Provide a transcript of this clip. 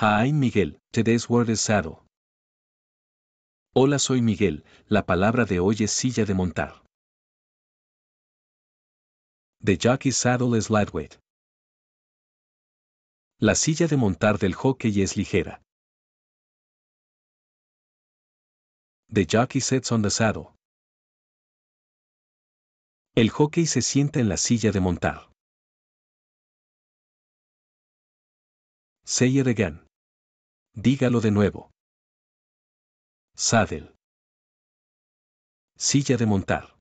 Hi Miguel, today's word is saddle. Hola soy Miguel, la palabra de hoy es silla de montar. The jockey's saddle is lightweight. La silla de montar del hockey es ligera. The jockey sits on the saddle. El hockey se sienta en la silla de montar. Say it again. Dígalo de nuevo. Saddle. Silla de montar.